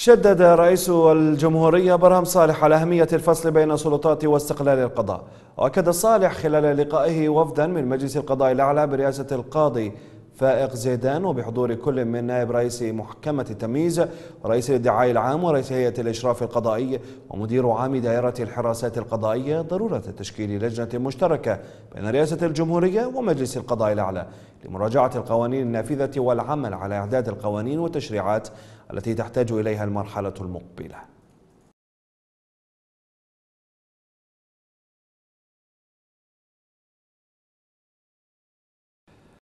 شدد رئيس الجمهورية برهم صالح على أهمية الفصل بين السلطات واستقلال القضاء وأكد صالح خلال لقائه وفدا من مجلس القضاء الأعلى برئاسة القاضي فائق زيدان وبحضور كل من نائب رئيس محكمة التمييز ورئيس الادعاء العام ورئيس هيئة الإشراف القضائي ومدير عام دائرة الحراسات القضائية ضرورة تشكيل لجنة مشتركة بين رئاسة الجمهورية ومجلس القضاء الأعلى لمراجعة القوانين النافذة والعمل على إعداد القوانين والتشريعات التي تحتاج إليها المرحلة المقبلة